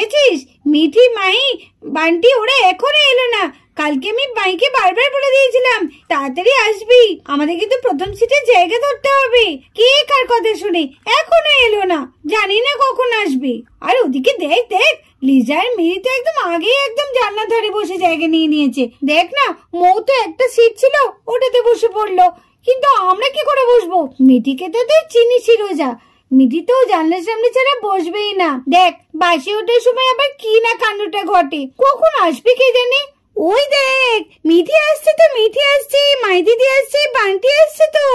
দেখেছিস মিঠি মাই বান্টি ওরা এখনো এলো না কালকে আমি মাইকে বারবার বলে দিয়েছিলাম তাড়াতাড়ি আসবি আমাদের কিন্তু প্রথম সিটে জায়গা ধরতে হবে কে কার কথা শুনে এখনো এলো না জানি না কখন আসবে আর ওদিকে দেখ দেখ লিজার মেরি তো একদম আগে একদম জানলা ধারে বসে জায়গা নিয়ে নিয়েছে দেখ না মৌ তো একটা সিট ছিল ওটাতে বসে পড়লো কিন্তু আমরা কি করে বসবো মিটিকে তো তুই চিনিস রোজা নিধি তো জানলে সামনে ছাড়া বসবেই না দেখ বাসে ওঠার সময় আবার কি না কাণ্ডটা ঘটে কখন আসবে কে জানে ওই দেখ মিথি আসছে তো মিথি আসছে মাই দিদি আসছে বান্টি আসছে তো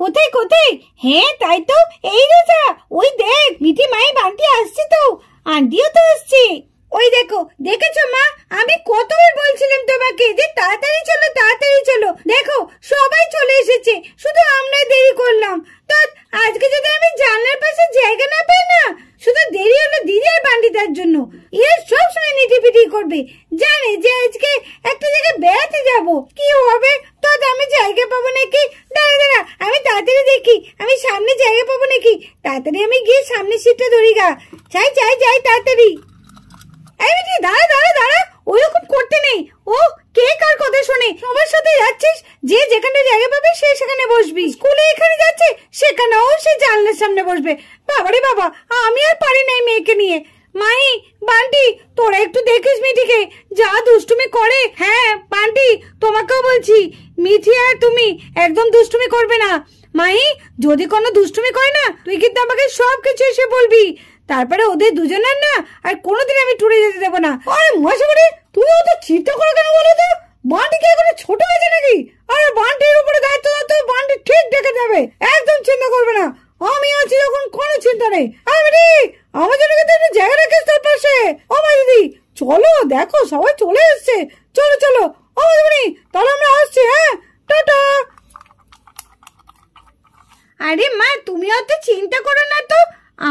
কোথায় কোথায় হ্যাঁ তাই তো এই রোজা ওই দেখ মিথি মাই বান্টি আসছে তো আন্টিও তো আসছে ওই দেখো দেখেছো মা আমি কতবার বলছিলাম তোমাকে যে তাড়াতাড়ি চলো তাড়াতাড়ি চলো দেখো সবাই চলে এসেছে শুধু আমরা দেরি করলাম তো আজকে যদি আমি জানলার পাশে জায়গা না পাই না শুধু দেরি হলো দিদির বান্ডিটার জন্য এরা সব সময় নেটিভিটি করবে জানে যে আজকে একটা জায়গায় বেড়াতে যাব কি হবে তো আমি জায়গা পাবো নাকি দাঁড়া দাঁড়া আমি তাড়াতাড়ি দেখি আমি সামনে জায়গা পাবো নাকি তাড়াতাড়ি আমি গিয়ে সামনে সিটটা ধরি গা চাই চাই যাই তাড়াতাড়ি এই বেটি দাঁড়া দাঁড়া দাঁড়া ওইরকম করতে নেই ও কে কার কথা শোনে সবার সাথে যাচ্ছিস যে যেখানে জায়গা পাবে সে সেখানে বসবি স্কুলে এখানে যাচ্ছে সেখানেও সে জানলার সামনে বসবে বাবারে বাবা আমি আর পারি নাই মেয়েকে নিয়ে মাই বান্টি তোরা একটু দেখিস মিঠিকে যা দুষ্টুমি করে হ্যাঁ বান্টি তোমাকেও বলছি মিথি আর তুমি একদম দুষ্টুমি করবে না মাই যদি কোনো দুষ্টুমি করে না তুই কিন্তু আমাকে সব কিছু এসে বলবি তারপরে ওদের দুজনের না আর কোনোদিন আমি টুরে যেতে দেবো না আরে মশাবাড়ি তুই অত চিন্তা করে কেন বলো তো বান্টি কি এখনো ছোট হয়েছে নাকি আরে বান্টির উপরে দায়িত্ব দাও বান্টি ঠিক দেখে যাবে একদম চিন্তা করবে না আমি আছি যখন কোনো চিন্তা নেই আমি আমার জন্য কিন্তু একটা জায়গা রাখিস তোর পাশে ও মা দিদি চলো দেখো সবাই চলে এসছে চলো চলো ও দিদি তাহলে আমরা আসছি হ্যাঁ টাটা আরে মা তুমি অত চিন্তা করো না তো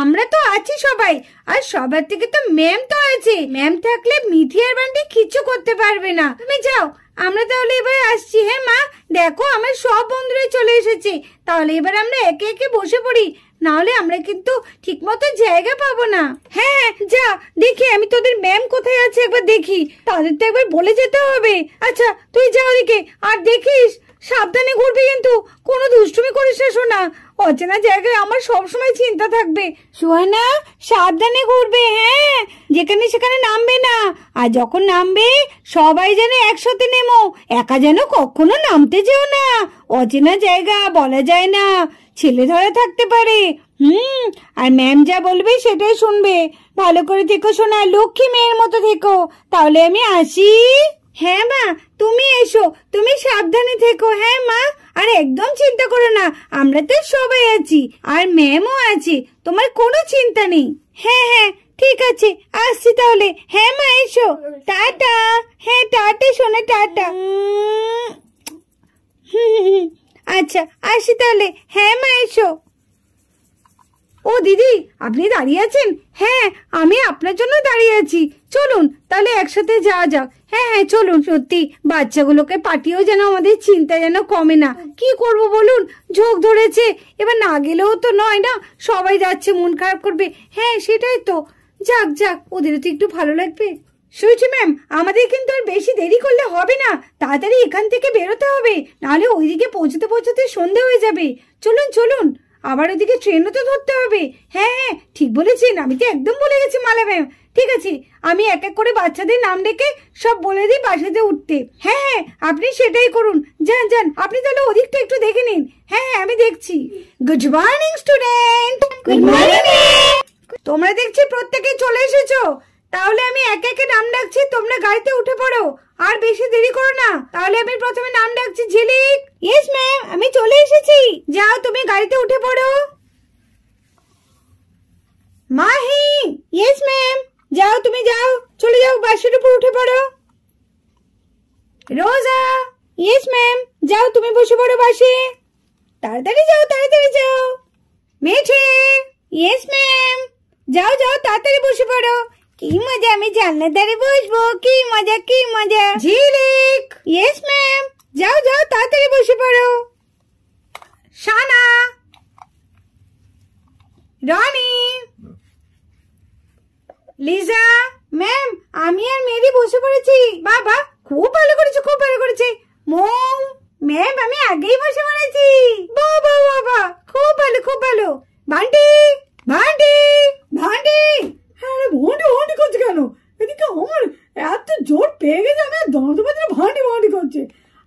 আমরা তো আছি সবাই আর সবার থেকে তো ম্যাম তো আছে ম্যাম থাকলে মিথি আর বান্টি কিছু করতে পারবে না তুমি যাও আমরা তাহলে এবার আসছি হ্যাঁ মা দেখো আমার সব বন্ধুরা চলে এসেছে তাহলে এবার আমরা একে একে বসে পড়ি নাহলে আমরা কিন্তু ঠিক মতো জায়গা পাবো না হ্যাঁ, হ্যাঁ যা দেখি আমি তোদের ম্যাম কোথায় আছে একবার দেখি তাদের তো একবার বলে যেতে হবে আচ্ছা তুই যা ওদিকে আর দেখিস সাবধানে ঘুরবি কিন্তু কোনো দুষ্টুমি করিস না শোনা অচেনা জায়গায় আমার সব সময় চিন্তা থাকবে সোহানা সাবধানে ঘুরবে হ্যাঁ যেখানে সেখানে নামবে না আর যখন নামবে সবাই যেন একসাথে নেমো একা যেন কখনো নামতে যেও না অচেনা জায়গা বলা যায় না ছেলে ধরা থাকতে পারে হুম আর ম্যাম যা বলবে সেটাই শুনবে ভালো করে থেকো শোনা লক্ষ্মী মেয়ের মতো থেকো তাহলে আমি আসি দেখো হ্যাঁ মা আর একদম চিন্তা করো না আমরা তো সবাই আছি আর ম্যামও আছে তোমার কোনো চিন্তা নেই হ্যাঁ হ্যাঁ ঠিক আছে আসছি তাহলে হ্যাঁ মা এসো টাটা হ্যাঁ টাটা শোনা টাটা আচ্ছা আসি তাহলে হ্যাঁ মা এসো ও দিদি আপনি দাঁড়িয়ে আছেন হ্যাঁ আমি আপনার জন্য দাঁড়িয়ে আছি চলুন তাহলে একসাথে যাওয়া যাক হ্যাঁ হ্যাঁ চলুন সত্যি বাচ্চাগুলোকে পাঠিয়েও যেন আমাদের চিন্তা যেন কমে না কি করব বলুন ঝোঁক ধরেছে এবার না গেলেও তো নয় না সবাই যাচ্ছে মন খারাপ করবে হ্যাঁ সেটাই তো যাক যাক ওদেরও তো একটু ভালো লাগবে শুনছি ম্যাম আমাদের কিন্তু আর বেশি দেরি করলে হবে না তাড়াতাড়ি এখান থেকে বেরোতে হবে নাহলে ওইদিকে পৌঁছতে পৌঁছতে সন্ধে হয়ে যাবে চলুন চলুন আবার ওদিকে ট্রেনও তো ধরতে হবে হ্যাঁ হ্যাঁ ঠিক বলেছেন আমি তো একদম বলে গেছি মালা ম্যাম ঠিক আছে আমি এক এক করে বাচ্চাদের নাম ডেকে সব বলে দিই বাসাতে উঠতে হ্যাঁ হ্যাঁ আপনি সেটাই করুন যান যান আপনি তাহলে ওদিকটা একটু দেখে নিন হ্যাঁ হ্যাঁ আমি দেখছি good morning student good morning তোমরা দেখছি প্রত্যেকে চলে এসেছো তাহলে আমি এক একে নাম ডাকছি তোমরা গাড়িতে উঠে পড়ো আর বেশি দেরি করো না তাহলে আমি প্রথমে নাম ডাকছি ঝিলিক ইয়েস ম্যাম আমি চলে এসেছি যাও তুমি গাড়িতে উঠে পড়ো মাহি ইয়েস ম্যাম যাও তুমি যাও চলে যাও বাসের উপর উঠে পড়ো রোজা ইয়েস ম্যাম যাও তুমি বসে পড়ো বাসে তাড়াতাড়ি যাও তাড়াতাড়ি যাও মেঠে ইয়েস ম্যাম যাও যাও তাড়াতাড়ি বসে পড়ো কি মজা আমি জানলার ধারে বসবো কি মজা কি মজা ঝিলিক ইয়েস ম্যাম যাও যাও তাড়াতাড়ি বসে পড়ো সানা রনি লিজা ম্যাম আমি আর মেরি বসে পড়েছি বাবা খুব ভালো করেছে খুব ভালো করেছে মৌ ম্যাম আমি আগেই বসে পড়েছি বাবা বাবা খুব ভালো খুব ভালো ভান্টি ভান্টি ভান্টি হ্যাঁ, আরে ভন্ডি ভন্ডি করছে কেন এদিকে আমার এত জোর পেয়ে গেছে আমি দাঁড়াতে পারছি না ভান্ডি করছে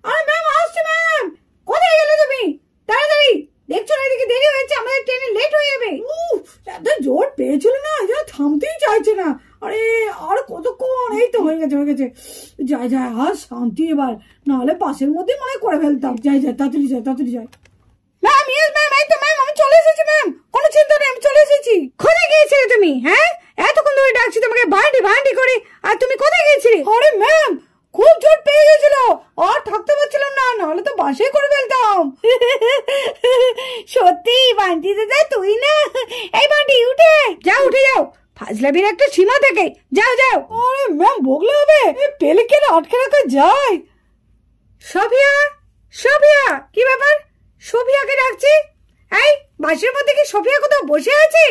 আরে ম্যাম আসছি ম্যাম কোথায় গেলে তুমি তাড়াতাড়ি দেখছো না এদিকে দেরি হয়েছে আমাদের ট্রেনে লেট হয়ে যাবে এত জোর পেয়েছিল না যা থামতেই চাইছে না আরে আর কতক্ষণ এই তো হয়ে গেছে হয়ে গেছে যাই যাই আর শান্তি এবার নাহলে পাশের মধ্যে মনে করে ফেলতাম যাই যাই তাড়াতাড়ি যাই তাড়াতাড়ি যাই ম্যাম ইয়েস ম্যাম এই তো ম্যাম চলে এসেছি ম্যাম কোনো চিন্তা নেই আমি চলে এসেছি কোথায় গিয়েছিলে তুমি হ্যাঁ এতক্ষণ ধরে ডাকছি তোমাকে ভান্ডি ভান্ডি করে আর তুমি কোথায় গিয়েছিলে আরে ম্যাম খুব জোর পেয়ে গেছিল আর থাকতে পারছিলাম না নাহলে তো বাসাই করে ফেলতাম সত্যি বান্টি দাদা তুই না এই বান্টি উঠে যা উঠে যাও ফাজলাবির একটা সীমা থেকে যাও যাও আরে ম্যাম বগলে হবে পেলে কেন আটকে রাখা যায় সোফিয়া সোফিয়া কি ব্যাপার সোফিয়াকে ডাকছি এই বাসের মধ্যে কি সোফিয়া কোথাও বসে আছে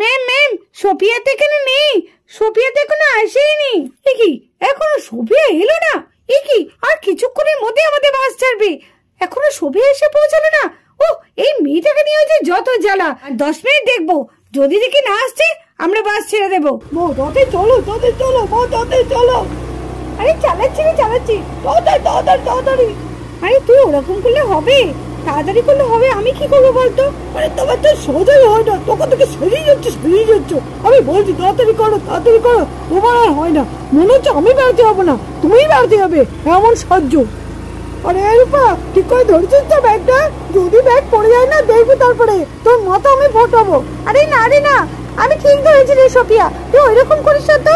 ম্যাম ম্যাম সোফিয়া তো এখানে নেই সোফিয়া তো এখনো আসেইনি কি এখনো সোফিয়া এলো না এ কি আর কিছুক্ষণের মধ্যে আমাদের বাস ছাড়বে এখনো সোফিয়া এসে পৌঁছালো না ও এই মেয়েটাকে নিয়ে হয়েছে যত জ্বালা আর দশ মিনিট দেখবো যদি দেখি না আসছে আমরা বাস ছেড়ে দেবো বউ তাতে চলো তাতে চলো বউ তাতে চলো আরে চালাচ্ছি রে চালাচ্ছি তাড়াতাড়ি তাড়াতাড়ি তাড়াতাড়ি আরে তুই ওরকম করলে হবে তাড়াতাড়ি করলে হবে আমি কি করবো বলতো মানে তোমার তো সোজাই হয় না তোকে তোকে সরিয়ে যাচ্ছে সরিয়ে যাচ্ছে আমি বলছি তাড়াতাড়ি করো তাড়াতাড়ি করো তোমার আর হয় না মনে হচ্ছে আমি বাড়তে হবো না তুমিই বেড়াতে হবে এমন সাহায্য আরে রূপা ঠিক করে ধরছিস তো ব্যাগটা যদি ব্যাগ পড়ে যায় না দেখবি তারপরে তোর মতো আমি ফোটাবো আরে না আরে না আমি ঠিক ধরেছি রে সফিয়া তুই ওইরকম করিস না তো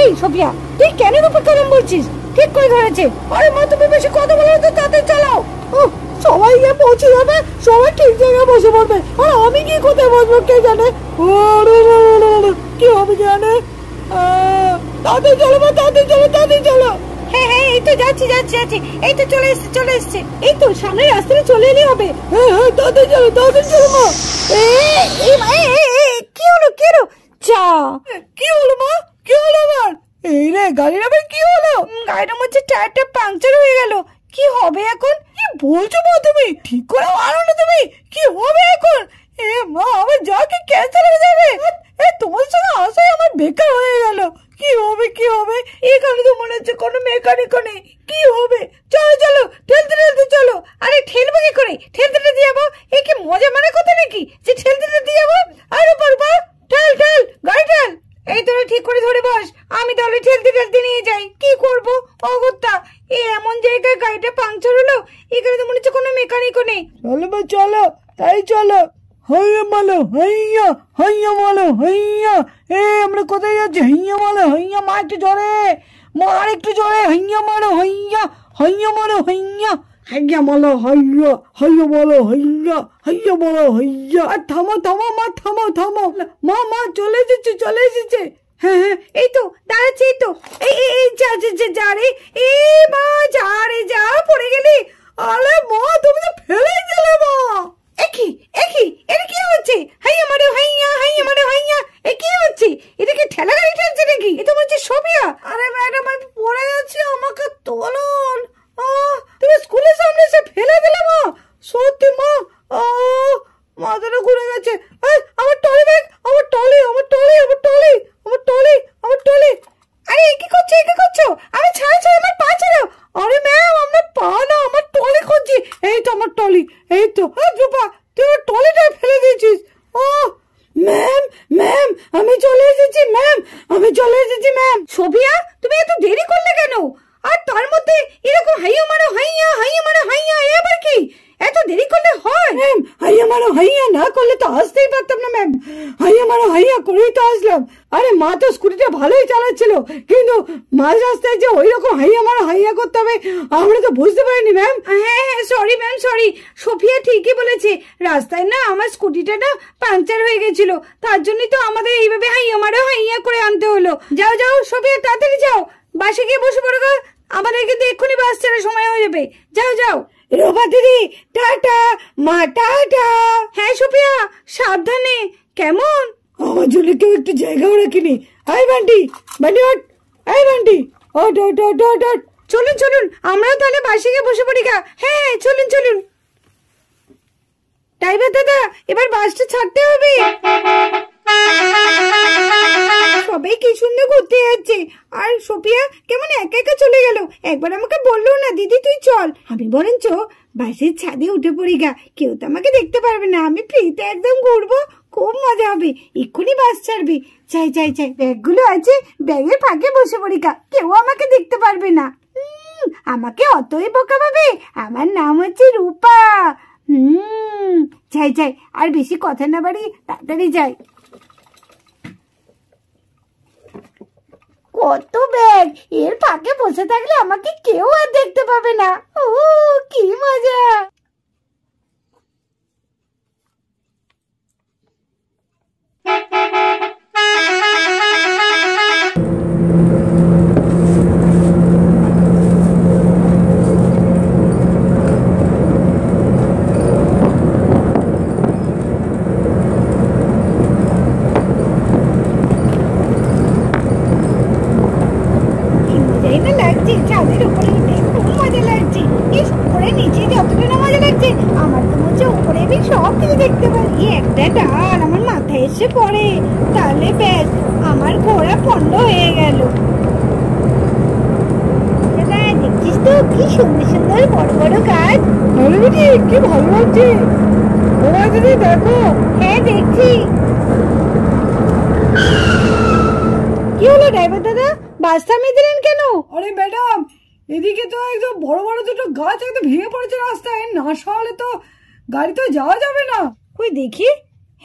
এই সফিয়া তুই কেন রূপা কেমন বলছিস ঠিক করে ধরেছে আরে মা মতো বেশি কথা বলো তো তাতে চালাও ও সবাই গিয়ে পৌঁছে যাবে সবাই ঠিক জায়গায় বসে পড়বে আর আমি কি কোথায় বসবো কে জানে কি হবে কে জানে তাতে চলো বা তাতে চলো তাতে চলো হ্যাঁ হ্যাঁ এই তো যাচ্ছি যাচ্ছি যাচ্ছি এই তো চলে এসছে চলে এসছে এই তো সামনের রাস্তাটা চলে এলেই হবে হ্যাঁ হ্যাঁ তাতে চলো তাতে চলো মা কি হলো কি হলো চা কি হলো মা কি হলো আমার এই রে গাড়ির আবার কি হলো গাড়িটার মধ্যে টায়ারটা পাংচার হয়ে গেল কি হবে এখন কি বলছো মা তুমি ঠিক করে আনো না তুমি কি হবে এখন এ মা আমার যাকে ক্যান্সার হয়ে যাবে এ তোমার সঙ্গে আসাই আমার বেকার হয়ে গেল কি হবে কি হবে এখানে তো মনে হচ্ছে কোনো মেকানিক নেই চলো হাইয়া মালো হইয়া হাইয়া মালো এ আমরা কোথায় যাচ্ছি মালো মা একটু জোরে মা আর একটু জোরে মালো মালো বলো বলো আর থামো থামো মা থামো থামো মা মা চলে এসেছে চলে এসেছে হ্যাঁ হ্যাঁ এই তো দাঁড়াচ্ছে এই তো এই এই যা যা যা রে এ মা যা রে যা পড়ে গেলি আরে মা তুমি আমার টলি এই তো রূপা তুই আমার টলিটা ফেলে দিয়েছিস ও ম্যাম ম্যাম আমি চলে এসেছি ম্যাম আমি চলে এসেছি ম্যাম সোভিয়া তুমি এত দেরি করলে কেন আর তার মধ্যে এরকম হাইয়া মারা হাইয়া হাইয়া মানে হাইয়া এবার কি এত দেরি করলে হয় ম্যাম হাইয়া মারো হাইয়া না করলে তো আসতেই পারতাম না ম্যাম হাইয়া মারো হাইয়া করেই তো আসলাম আরে মা তো স্কুটিটা ভালোই চালাচ্ছিল কিন্তু মাঝ রাস্তায় যে ওই রকম হাইয়া মারো হাইয়া করতে হবে আমরা তো বুঝতে পারিনি ম্যাম হ্যাঁ হ্যাঁ সরি ম্যাম সরি সোফিয়া ঠিকই বলেছে রাস্তায় না আমার স্কুটিটা না পাংচার হয়ে গেছিল তার জন্যই তো আমাদের এইভাবে হাইয়া মারো হাইয়া করে আনতে হলো যাও যাও সোফিয়া তাড়াতাড়ি যাও বাসে গিয়ে বসে পড়ো আমাদের কিন্তু এক্ষুনি বাস ছাড়ার সময় হয়ে যাবে যাও যাও রোবা দিদি টাটা মা টাটা হ্যাঁ সুপ্রিয়া সাবধানে কেমন আমার জন্য কেউ একটু জায়গাও রাখিনি আয় বান্টি বান্টি ওট আয় বান্টি ওট ওট ওট ওট ওট চলুন চলুন আমরাও তাহলে বাসে গিয়ে বসে পড়ি গা হ্যাঁ, হ্যাঁ চলুন চলুন ড্রাইভার দাদা এবার বাসটা ছাড়তে হবে সবাই কি সুন্দর ঘুরতে যাচ্ছে আর সোফিয়া কেমন একা একা চলে গেল একবার আমাকে বললো না দিদি তুই চল আমি বরঞ্চ বাসের ছাদে উঠে পড়ি গা কেউ তো আমাকে দেখতে পারবে না আমি ফ্রিতে একদম ঘুরবো খুব মজা হবে এক্ষুনি বাস ছাড়বে চাই চাই চাই ব্যাগগুলো আছে ব্যাগের ফাঁকে বসে পড়ি গা কেউ আমাকে দেখতে পারবে না আমাকে অতই বোকা পাবে আমার নাম হচ্ছে রূপা হুম চাই চাই আর বেশি কথা না বাড়ি তাড়াতাড়ি যাই কত ব্যাগ এর ফাঁকে বসে থাকলে আমাকে কেউ আর দেখতে পাবে না ও কি মজা ডাল আমার মাথায় এসে পড়ে তাহলে আমার ঘোড়া পণ্ড হয়ে গেল কি বড় বড় গাছ হ্যাঁ, দেখছি কি হলো ড্রাইভার দাদা বাস থামিয়ে দিলেন কেন আরে ম্যাডাম এদিকে তো একদম বড় বড় দুটো গাছ একদম ভেঙে পড়েছে রাস্তায় না সহলে তো গাড়ি তো যাওয়া যাবে না ওই দেখি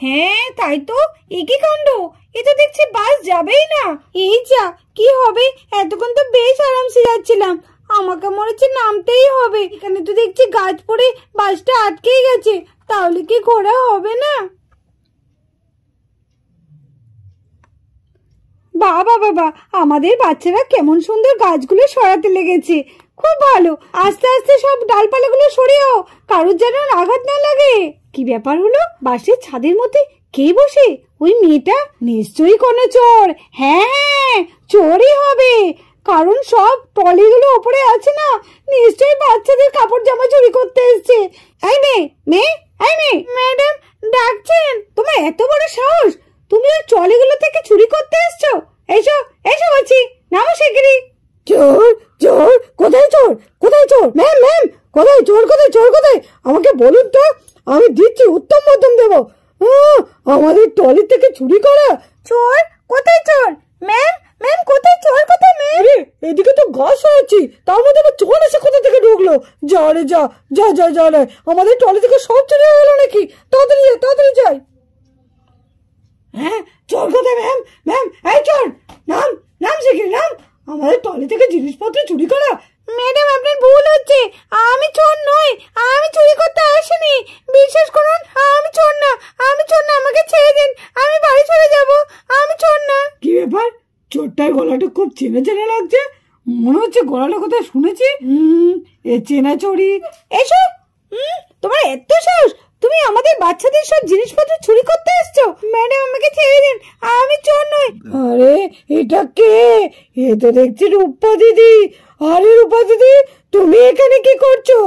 হ্যাঁ তাই তো একই কাণ্ড এ তো দেখছি বাস যাবেই না এই যা কি হবে এতক্ষণ তো বেশ আরামসে যাচ্ছিলাম আমাকে মনে হচ্ছে নামতেই হবে এখানে তো দেখছি গাছ পড়ে বাসটা আটকেই গেছে তাহলে কি ঘোরা হবে না বাবা বাবা আমাদের বাচ্চারা কেমন সুন্দর গাছগুলো সরাতে লেগেছে খুব ভালো আস্তে আস্তে সব ডালপালাগুলো সরিয়েও কারোর যেন আঘাত না লাগে কি ব্যাপার হলো বাসের ছাদের মধ্যে কে বসে ওই মেয়েটা নিশ্চয়ই কোনো চোর হ্যাঁ, হ্যাঁ চোরই হবে কারণ সব টলিগুলো ওপরে আছে না নিশ্চয়ই বাচ্চাদের কাপড় জামা চুরি করতে এসছে এই নে মে এই মেয়ে ম্যাডাম ডাকছেন তোমার এত বড় সাহস তুমি ওই টলিগুলো থেকে চুরি করতে এসছো এসো এসো বলছি নামো শিগগিরি চোর চোর কোথায় চোর কোথায় চোর ম্যাম ম্যাম কোথায় চোর কোথায় চোর কোথায় আমাকে বলুন তো আমি দিচ্ছি উত্তম মধ্যম দেব আমাদের টলি থেকে চুরি করা চোর কোথায় চোর ম্যাম ম্যাম কোথায় চোর কোথায় ম্যাম এদিকে তো ঘাস হয়েছি তার মধ্যে আবার চোর এসে কোথা থেকে ঢুকলো যা রে যা যা যা যা রে আমাদের টলি থেকে সব চুরি হয়ে গেলো নাকি তাড়াতাড়ি যাই তাড়াতাড়ি যাই হ্যাঁ চোর কোথায় ম্যাম ম্যাম এই চোর নাম নাম শিখি নাম আমাদের টলি থেকে জিনিসপত্র চুরি করা ম্যাডাম আপনার ভুল হচ্ছে আমি চোর নই আমি চুরি করতে আসিনি বিশ্বাস করুন আমি চোর না আমি চোর না আমাকে ছেড়ে দিন আমি বাড়ি চলে যাব আমি চোর না কি ব্যাপার চোরটার গলাটা খুব চেনা চেনা লাগছে মনে হচ্ছে গলাটা কোথায় শুনেছি হুম এ চেনা চুরি এসো তোমার এত সাহস তুমি আমাদের বাচ্চাদের সব জিনিসপত্র চুরি করতে এসছো ম্যাডাম আমাকে ছেড়ে দিন আমি চোর নই আরে এটা কে এ তো দেখছি রূপা দিদি আরে রূপা দিদি তুমি এখানে কি করছো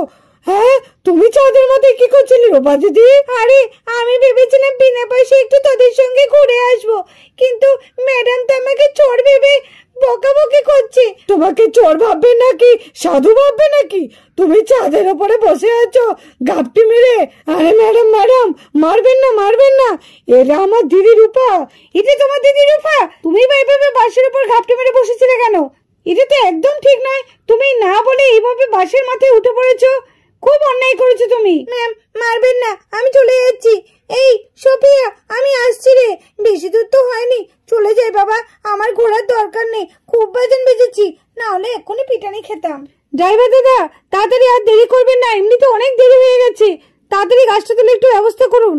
হ্যাঁ তুমি চাঁদের মাথায় কি করছিলে রূপা দিদি আরে আমি ভেবেছিলাম বিনা পয়সা একটু তোদের সঙ্গে ঘুরে আসবো কিন্তু ম্যাডাম তো আমাকে চোর ভেবে বকাবকি করছে তোমাকে চোর ভাববে নাকি সাধু ভাববে নাকি তুমি চাঁদের ওপরে বসে আছো গাপটি মেরে আরে ম্যাডাম ম্যাডাম মারবেন না মারবেন না এরা আমার দিদি রূপা এটা তোমার দিদি রূপা তুমি ভাই এভাবে বাসের উপর ঘাপটি মেরে বসেছিলে কেন এটা তো একদম ঠিক নয় তুমি না বলে এইভাবে বাসের মাথায় উঠে পড়েছো খুব অন্যায় করেছো তুমি ম্যাম মারবেন না আমি চলে যাচ্ছি এই সোফিয়া আমি আসছি রে বেশি দূর তো হয়নি চলে যাই বাবা আমার ঘোরার দরকার নেই খুব বাজন বেজেছি না হলে এক্ষুনি পিটানি খেতাম ড্রাইভার দাদা তাড়াতাড়ি আর দেরি করবেন না এমনিতে অনেক দেরি হয়ে গেছে তাড়াতাড়ি গাছটা তুলে একটু ব্যবস্থা করুন